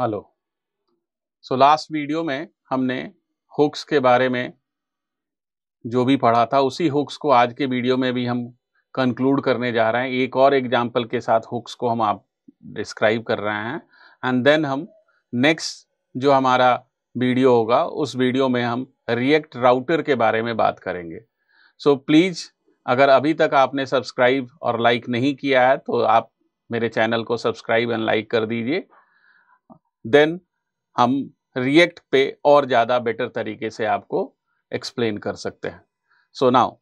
hello so last video में हमने hooks के बारे में जो भी पढ़ा था उसी हुक्स को आज के वीडियो में भी हम कंक्लूड करने जा रहे हैं एक और एग्जाम्पल के साथ हुक्स को हम आप डिस्क्राइब कर रहे हैं एंड देन हम नेक्स्ट जो हमारा वीडियो होगा उस वीडियो में हम रिएक्ट राउटर के बारे में बात करेंगे सो so, प्लीज़ अगर अभी तक आपने सब्सक्राइब और लाइक नहीं किया है तो आप मेरे चैनल को सब्सक्राइब एंड लाइक कर दीजिए देन हम रिएक्ट पे और ज़्यादा बेटर तरीके से आपको एक्सप्लेन कर सकते हैं सो नाउ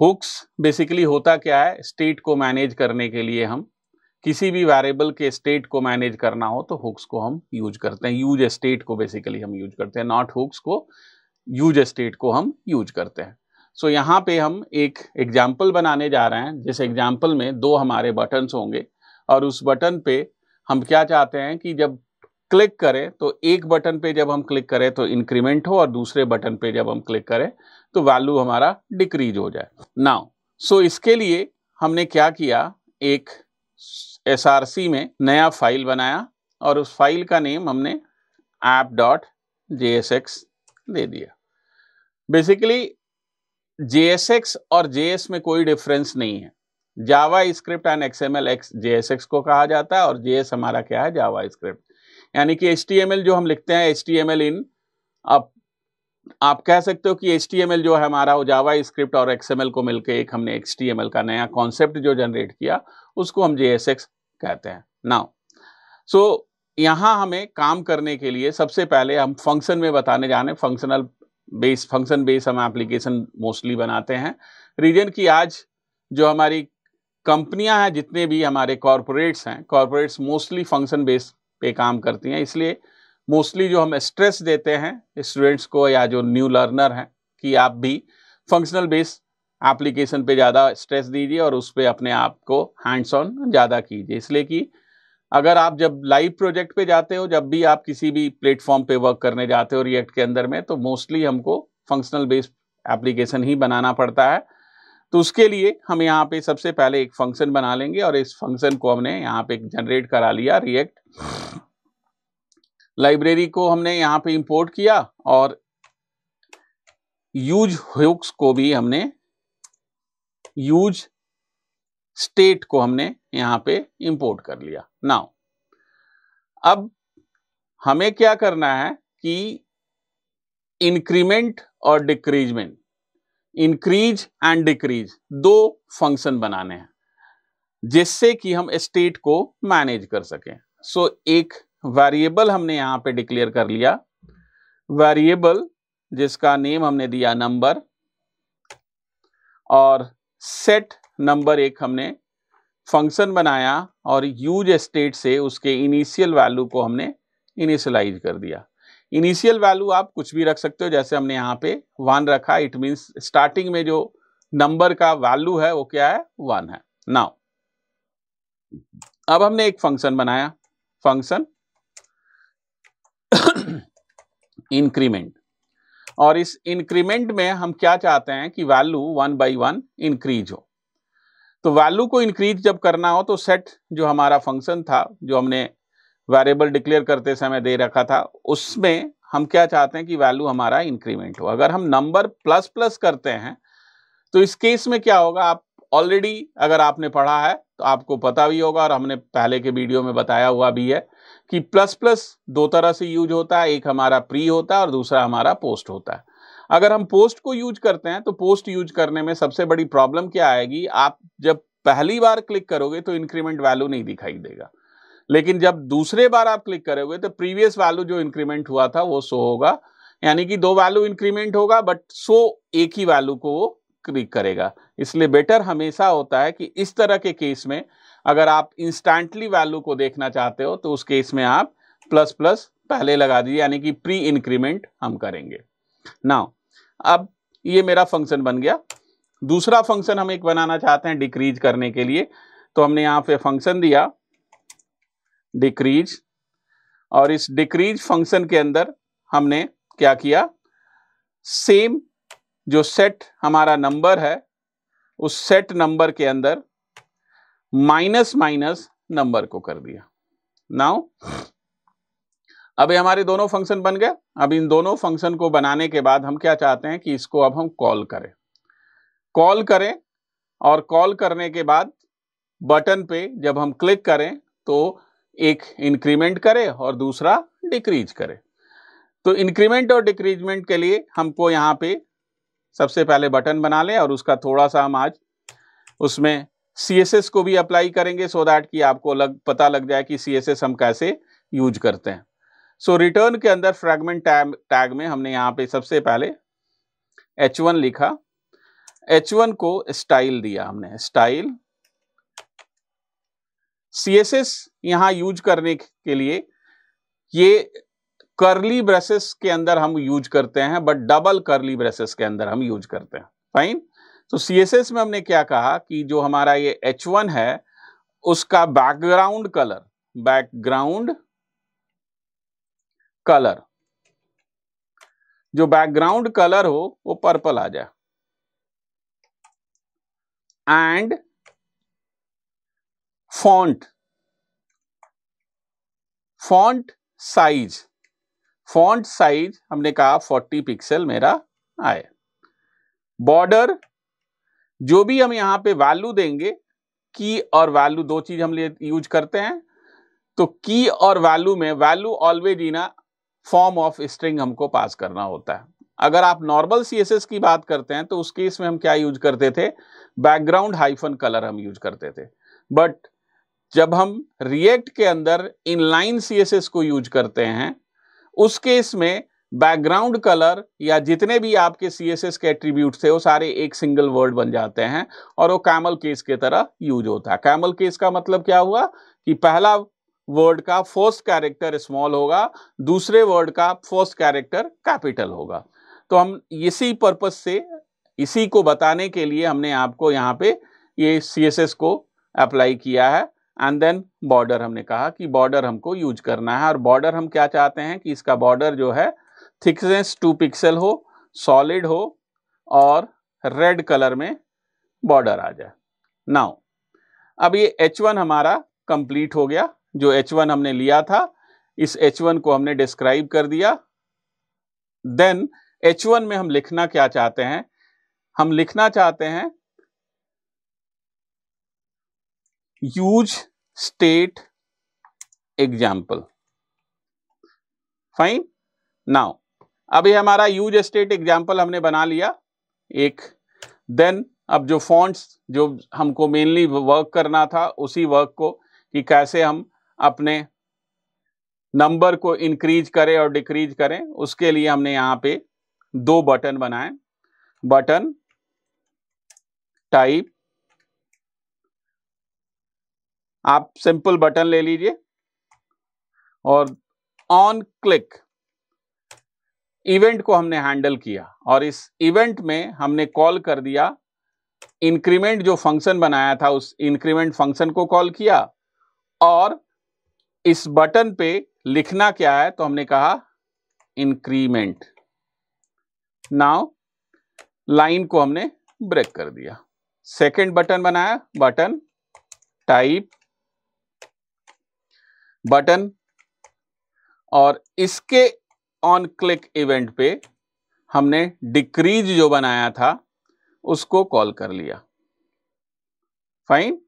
हुक्स बेसिकली होता क्या है स्टेट को मैनेज करने के लिए हम किसी भी वेरिएबल के स्टेट को मैनेज करना हो तो हुक्स को हम यूज करते हैं यूज स्टेट को बेसिकली हम यूज करते हैं नॉट हुक्स को यूज स्टेट को हम यूज करते हैं सो so, यहाँ पे हम एक एग्जाम्पल बनाने जा रहे हैं जिस एग्जाम्पल में दो हमारे बटन्स होंगे और उस बटन पे हम क्या चाहते हैं कि जब क्लिक करें तो एक बटन पे जब हम क्लिक करें तो इंक्रीमेंट हो और दूसरे बटन पे जब हम क्लिक करें तो वैल्यू हमारा डिक्रीज हो जाए नाउ सो so इसके लिए हमने क्या किया एक एस में नया फाइल बनाया और उस फाइल का नेम हमने ऐप डॉट जे दे दिया बेसिकली जे और जे में कोई डिफरेंस नहीं है JavaScript and X M L X J S X को कहा जाता है और जे एस हमारा क्या है जावा स्क्रिप्ट यानी कि एच टी एम एल जो हम लिखते हैं एच टी एम एल इन आप आप कह सकते हो कि एच टी एम एल जो है हमारा वो जावा स्क्रिप्ट और एक्स एम एल को मिलकर एक हमने एक्स टी एम एल का नया कॉन्सेप्ट जो जनरेट किया उसको हम जे एस एक्स कहते हैं नाउ सो यहाँ हमें काम करने के लिए सबसे पहले हम फंक्शन में बताने जाने फंक्शनल बेस फंक्शन बेस हम एप्लीकेशन मोस्टली बनाते हैं रीजन की आज जो हमारी कंपनियां हैं जितने भी हमारे कॉरपोरेट्स हैं कॉरपोरेट्स मोस्टली फंक्शन बेस पे काम करती हैं इसलिए मोस्टली जो हम स्ट्रेस देते हैं स्टूडेंट्स को या जो न्यू लर्नर हैं कि आप भी फंक्शनल बेस एप्लीकेशन पे ज़्यादा स्ट्रेस दीजिए और उस पर अपने आप को हैंड्स ऑन ज़्यादा कीजिए इसलिए कि अगर आप जब लाइव प्रोजेक्ट पे जाते हो जब भी आप किसी भी प्लेटफॉर्म पे वर्क करने जाते हो रिएक्ट के अंदर में तो मोस्टली हमको फंक्शनल बेस्ड एप्लीकेशन ही बनाना पड़ता है तो उसके लिए हम यहाँ पे सबसे पहले एक फंक्शन बना लेंगे और इस फंक्शन को हमने यहाँ पे जनरेट करा लिया रिएक्ट लाइब्रेरी को हमने यहाँ पे इंपोर्ट किया और यूज हुक्स को भी हमने यूज स्टेट को हमने यहाँ पे इंपोर्ट कर लिया नाउ अब हमें क्या करना है कि इंक्रीमेंट और डिक्रीजमेंट इंक्रीज एंड डिक्रीज दो फंक्शन बनाने हैं जिससे कि हम स्टेट को मैनेज कर सकें सो so, एक वेरिएबल हमने यहाँ पे डिक्लेयर कर लिया वेरिएबल जिसका नेम हमने दिया नंबर और सेट नंबर एक हमने फंक्शन बनाया और यूज स्टेट से उसके इनिशियल वैल्यू को हमने इनिशियलाइज कर दिया इनिशियल वैल्यू आप कुछ भी रख सकते हो जैसे हमने यहाँ पे वन रखा इट मीन्स स्टार्टिंग में जो नंबर का वैल्यू है वो क्या है वन है नाउ अब हमने एक फंक्शन बनाया फंक्शन इंक्रीमेंट और इस इंक्रीमेंट में हम क्या चाहते हैं कि value one by one increase हो तो वैल्यू को इंक्रीज जब करना हो तो सेट जो हमारा फंक्शन था जो हमने वेरिएबल डिक्लेयर करते समय दे रखा था उसमें हम क्या चाहते हैं कि वैल्यू हमारा इंक्रीमेंट हो अगर हम नंबर प्लस प्लस करते हैं तो इस केस में क्या होगा आप ऑलरेडी अगर आपने पढ़ा है तो आपको पता भी होगा और हमने पहले के वीडियो में बताया हुआ भी है कि प्लस प्लस दो तरह से यूज होता है एक हमारा प्री होता है और दूसरा हमारा पोस्ट होता है अगर हम पोस्ट को यूज करते हैं तो पोस्ट यूज करने में सबसे बड़ी प्रॉब्लम क्या आएगी आप जब पहली बार क्लिक करोगे तो इंक्रीमेंट वैल्यू नहीं दिखाई देगा लेकिन जब दूसरे बार आप क्लिक हुए तो प्रीवियस वैल्यू जो इंक्रीमेंट हुआ था वो सो होगा यानी कि दो वैल्यू इंक्रीमेंट होगा बट सो एक ही वैल्यू को वो क्लिक करेगा इसलिए बेटर हमेशा होता है कि इस तरह के केस में अगर आप इंस्टेंटली वैल्यू को देखना चाहते हो तो उस केस में आप प्लस प्लस पहले लगा दीजिए यानी कि प्री इंक्रीमेंट हम करेंगे नाउ अब ये मेरा फंक्शन बन गया दूसरा फंक्शन हम एक बनाना चाहते हैं डिक्रीज करने के लिए तो हमने यहाँ पे फंक्शन दिया डिक्रीज और इस डिक्रीज फंक्शन के अंदर हमने क्या किया सेम जो सेट हमारा नंबर है उस सेट नंबर के अंदर माइनस माइनस नंबर को कर दिया नाउ अभी हमारे दोनों फंक्शन बन गए अब इन दोनों फंक्शन को बनाने के बाद हम क्या चाहते हैं कि इसको अब हम कॉल करें कॉल करें और कॉल करने के बाद बटन पे जब हम क्लिक करें तो एक इंक्रीमेंट करे और दूसरा डिक्रीज करे तो इंक्रीमेंट और डिक्रीजमेंट के लिए हमको यहाँ पे सबसे पहले बटन बना लें और उसका थोड़ा सा हम आज उसमें सी को भी अप्लाई करेंगे सो दैट कि आपको लग पता लग जाए कि सी हम कैसे यूज करते हैं सो so, रिटर्न के अंदर फ्रैगमेंट टैग टैग में हमने यहाँ पे सबसे पहले वन लिखा वन को स्टाइल दिया हमने स्टाइल सी एस एस यहाँ यूज करने के लिए ये करली ब्रेसेस के अंदर हम यूज करते हैं बट डबल करली ब्रेसेस के अंदर हम यूज करते हैं फाइन तो सी एस एस में हमने क्या कहा कि जो हमारा ये एच वन है उसका बैकग्राउंड कलर बैकग्राउंड कलर जो बैकग्राउंड कलर हो वो पर्पल आ जाए and font font size font size हमने कहा 40 पिक्सल मेरा आए बॉर्डर जो भी हम यहां पे वैल्यू देंगे की और वैल्यू दो चीज हम यूज करते हैं तो की और वैल्यू में value always in a form of string हमको पास करना होता है अगर आप नॉर्मल सीएसएस की बात करते हैं तो उस केस में हम क्या यूज करते थे बैकग्राउंड हाइफन कलर हम यूज करते थे बट जब हम रिएक्ट के अंदर इनलाइन सी को यूज करते हैं उस केस में बैकग्राउंड कलर या जितने भी आपके सी एस एस के एट्रीब्यूट थे वो सारे एक सिंगल वर्ड बन जाते हैं और वो कैमल केस के तरह यूज होता है कैमल केस का मतलब क्या हुआ कि पहला वर्ड का फर्स्ट कैरेक्टर स्मॉल होगा दूसरे वर्ड का फर्स्ट कैरेक्टर कैपिटल होगा तो हम इसी पर्पज से इसी को बताने के लिए हमने आपको यहाँ पे ये सी एस एस को अप्लाई किया है एंड देन बॉर्डर हमने कहा कि बॉर्डर हमको यूज करना है और बॉर्डर हम क्या चाहते हैं कि इसका बॉर्डर जो है थिकनेस टू पिक्सल हो सॉलिड हो और रेड कलर में बॉर्डर आ जाए नाउ अब ये एच वन हमारा कंप्लीट हो गया जो एच वन हमने लिया था इस एच वन को हमने डिस्क्राइब कर दिया देन एच वन में हम लिखना क्या चाहते हैं हम लिखना चाहते हैं use state example fine now अभी हमारा यूज स्टेट एग्जाम्पल हमने बना लिया एक देन अब जो फॉन्ट्स जो हमको मेनली वर्क करना था उसी वर्क को कि कैसे हम अपने नंबर को इंक्रीज करें और डिक्रीज करें उसके लिए हमने यहाँ पे दो बटन बनाए बटन टाइप आप सिंपल बटन ले लीजिए और ऑन क्लिक इवेंट को हमने हैंडल किया और इस इवेंट में हमने कॉल कर दिया इंक्रीमेंट जो फंक्शन बनाया था उस इंक्रीमेंट फंक्शन को कॉल किया और इस बटन पे लिखना क्या है तो हमने कहा इंक्रीमेंट नाउ लाइन को हमने ब्रेक कर दिया सेकंड बटन बनाया बटन टाइप बटन और इसके ऑन क्लिक इवेंट पे हमने डिक्रीज जो बनाया था उसको कॉल कर लिया फाइन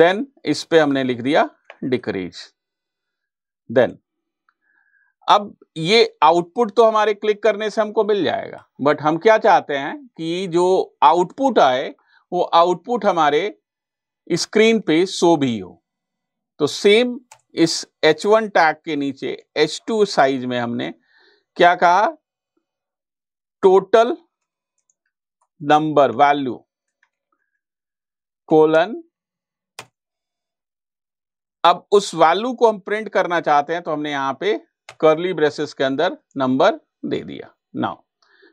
देन इस पे हमने लिख दिया डिक्रीज देन अब ये आउटपुट तो हमारे क्लिक करने से हमको मिल जाएगा बट हम क्या चाहते हैं कि जो आउटपुट आए वो आउटपुट हमारे स्क्रीन पे शो भी हो तो सेम इस H1 टैग के नीचे H2 साइज में हमने क्या कहा टोटल नंबर वैल्यू कोलन अब उस वैल्यू को हम प्रिंट करना चाहते हैं तो हमने यहां पे करली ब्रेसेस के अंदर नंबर दे दिया नाउ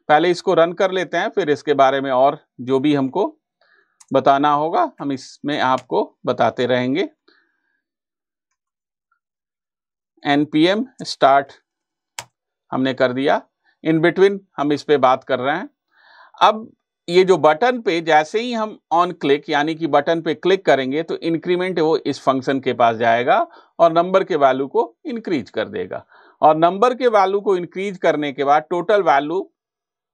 पहले इसको रन कर लेते हैं फिर इसके बारे में और जो भी हमको बताना होगा हम इसमें आपको बताते रहेंगे एनपीएम स्टार्ट हमने कर दिया इन बिटवीन हम इस पर बात कर रहे हैं अब ये जो बटन पे जैसे ही हम ऑन क्लिक यानी कि बटन पे क्लिक करेंगे तो इंक्रीमेंट वो इस फंक्शन के पास जाएगा और नंबर के वैल्यू को इंक्रीज कर देगा और नंबर के वैल्यू को इंक्रीज करने के बाद टोटल वैल्यू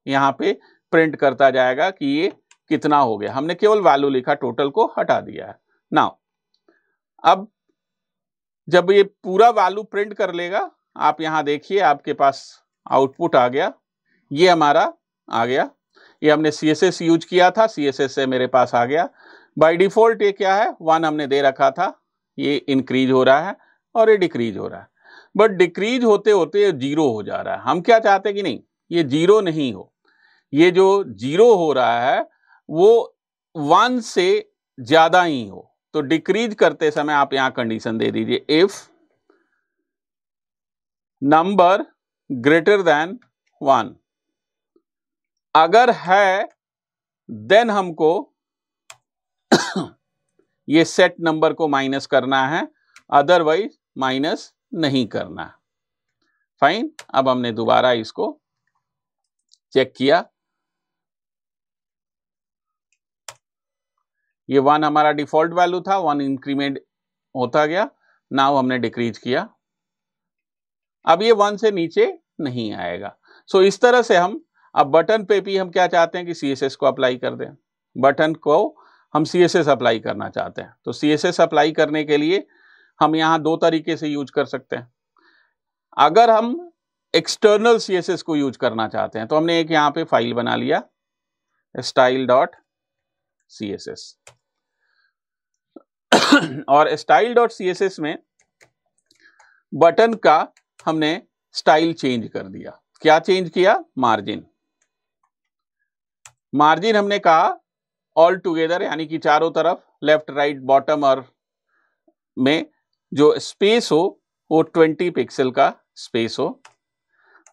यहाँ पे प्रिंट करता जाएगा कि ये कितना हो गया हमने केवल वैल्यू लिखा टोटल को हटा दिया है नाउ अब जब ये पूरा वैल्यू प्रिंट कर लेगा आप यहाँ देखिए आपके पास आउटपुट आ गया ये हमारा आ गया ये हमने सी एस एस यूज किया था सी एस एस से मेरे पास आ गया बाई डिफॉल्ट ये क्या है वन हमने दे रखा था ये इंक्रीज हो रहा है और ये डिक्रीज हो रहा है बट डिक्रीज होते होते जीरो हो जा रहा है हम क्या चाहते हैं कि नहीं ये जीरो नहीं हो ये जो जीरो हो रहा है वो वन से ज़्यादा ही हो तो डिक्रीज करते समय आप यहां कंडीशन दे दीजिए if number greater than one अगर है देन हमको ये सेट नंबर को माइनस करना है अदरवाइज माइनस नहीं करना फाइन अब हमने दोबारा इसको चेक किया ये वन हमारा डिफॉल्ट वैल्यू था वन इंक्रीमेंट होता गया नाउ हमने डिक्रीज किया अब ये वन से नीचे नहीं आएगा सो so, इस तरह से हम अब बटन पे भी हम क्या चाहते हैं कि सी को अप्लाई कर दें बटन को हम सी अप्लाई करना चाहते हैं तो सी अप्लाई करने के लिए हम यहाँ दो तरीके से यूज कर सकते हैं अगर हम एक्सटर्नल सी को यूज करना चाहते हैं तो हमने एक यहाँ पे फाइल बना लिया style dot C S S और style dot C S S में बटन का हमने स्टाइल चेंज कर दिया क्या चेंज किया मार्जिन मार्जिन हमने कहा ऑल टुगेदर यानी कि चारों तरफ लेफ्ट राइट बॉटम और में जो स्पेस हो वो 20 पिक्सल का स्पेस हो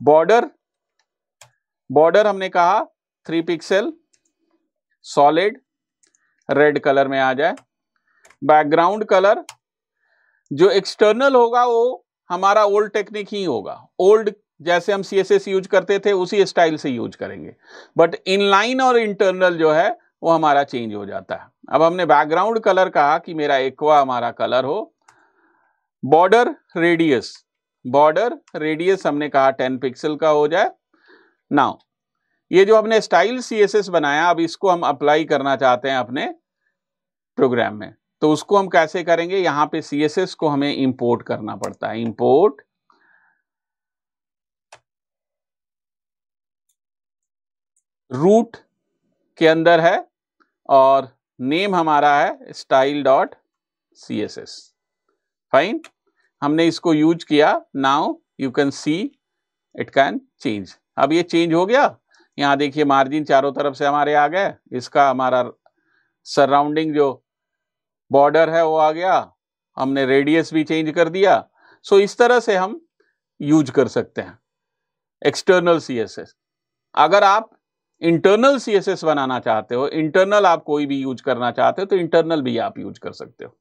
बॉर्डर बॉर्डर हमने कहा 3 पिक्सल सॉलिड रेड कलर में आ जाए बैकग्राउंड कलर जो एक्सटर्नल होगा वो हमारा ओल्ड टेक्निक ही होगा ओल्ड जैसे हम सी यूज करते थे उसी स्टाइल से यूज करेंगे बट इनलाइन और इंटरनल जो है वो हमारा चेंज हो जाता है अब हमने बैकग्राउंड कलर कहा कि मेरा एक्वा हमारा कलर हो बॉर्डर रेडियस बॉर्डर रेडियस हमने कहा 10 पिक्सल का हो जाए नाउ ये जो हमने स्टाइल सीएसएस बनाया अब इसको हम अप्लाई करना चाहते हैं अपने प्रोग्राम में तो उसको हम कैसे करेंगे यहां पे सीएसएस को हमें इंपोर्ट करना पड़ता है इंपोर्ट रूट के अंदर है और नेम हमारा है style dot C S S fine हमने इसको यूज किया now you can see it can change अब ये चेंज हो गया यहाँ देखिए मार्जिन चारों तरफ से हमारे आ गए इसका हमारा सराउंडिंग जो बॉर्डर है वो आ गया हमने रेडियस भी चेंज कर दिया सो इस तरह से हम यूज कर सकते हैं एक्सटर्नल सीएसएस अगर आप इंटरनल सीएसएस बनाना चाहते हो इंटरनल आप कोई भी यूज करना चाहते हो तो इंटरनल भी आप यूज कर सकते हो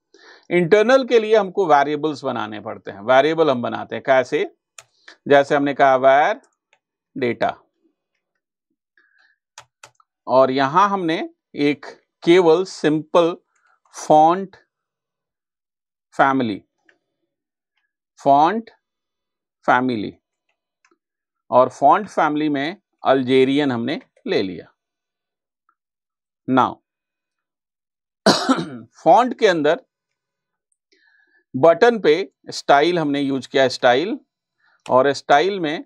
इंटरनल के लिए हमको वेरिएबल्स बनाने पड़ते हैं वेरिएबल हम बनाते हैं कैसे जैसे हमने कहा वायर डेटा और यहां हमने एक केवल simple font family font family और फॉन्ट फैमिली में अल्जेरियन हमने ले लिया नाउ फॉन्ट के अंदर बटन पे स्टाइल हमने यूज किया स्टाइल और स्टाइल में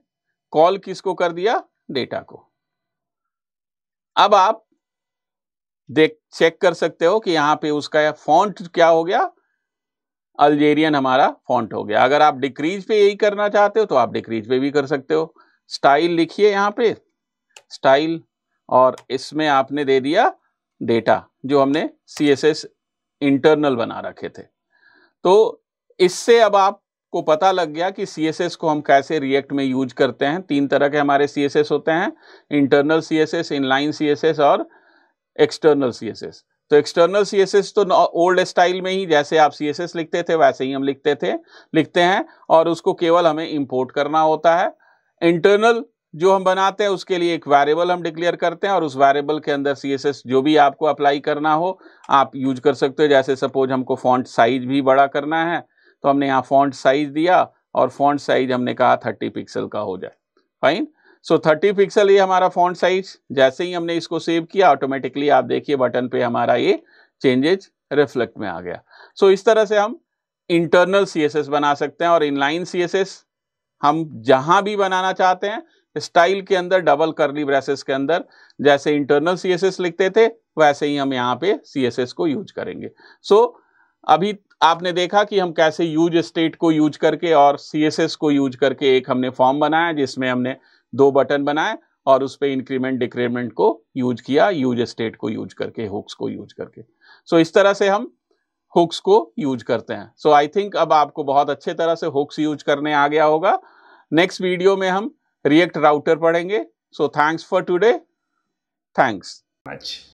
कॉल किसको कर दिया डेटा को अब आप देख चेक कर सकते हो कि यहां पे उसका फॉन्ट क्या हो गया अल्जेरियन हमारा फॉन्ट हो गया अगर आप डिक्रीज पे यही करना चाहते हो तो आप डिक्रीज पे भी कर सकते हो स्टाइल लिखिए यहाँ पे स्टाइल और इसमें आपने दे दिया डेटा जो हमने सी एस एस इंटरनल बना रखे थे तो इससे अब आप को पता लग गया कि सी को हम कैसे रिएक्ट में यूज करते हैं तीन तरह के हमारे सी होते हैं internal C S inline C और एक्सटर्नल सी तो एक्सटर्नल सी तो ओल्ड स्टाइल में ही जैसे आप सी लिखते थे वैसे ही हम लिखते थे लिखते हैं और उसको केवल हमें इम्पोर्ट करना होता है इंटरनल जो हम बनाते हैं उसके लिए एक वेरिएबल हम डिक्लेयर करते हैं और उस वेरिएबल के अंदर सी जो भी आपको अप्लाई करना हो आप यूज कर सकते हो जैसे सपोज हमको फॉन्ट साइज भी बड़ा करना है तो हमने यहाँ फॉन्ट साइज दिया और फॉन्ट साइज हमने कहा थर्टी पिक्सल का हो जाए फाइन सो थर्टी पिक्सल ये हमारा फॉन्ट साइज जैसे ही हमने इसको सेव किया ऑटोमेटिकली आप देखिए बटन पे हमारा ये चेंजेज रिफ्लेक्ट में आ गया सो so, इस तरह से हम इंटरनल सी बना सकते हैं और इनलाइन सी हम जहां भी बनाना चाहते हैं स्टाइल के अंदर डबल करली ब्रेसेस के अंदर जैसे इंटरनल सी लिखते थे वैसे ही हम यहाँ पे सी को यूज करेंगे सो so, अभी आपने देखा कि हम कैसे यूज स्टेट को यूज करके और सीएसएस को यूज करके एक हमने फॉर्म बनाया जिसमें हमने दो बटन बनाए और उस पर इंक्रीमेंट डिक्रीमेंट को यूज किया यूज स्टेट को यूज करके हुक्स को यूज करके सो so, इस तरह से हम हुक्स को यूज करते हैं सो आई थिंक अब आपको बहुत अच्छे तरह से हुक्स यूज करने आ गया होगा नेक्स्ट वीडियो में हम रिएक्ट राउटर पढ़ेंगे so thanks for today thanks much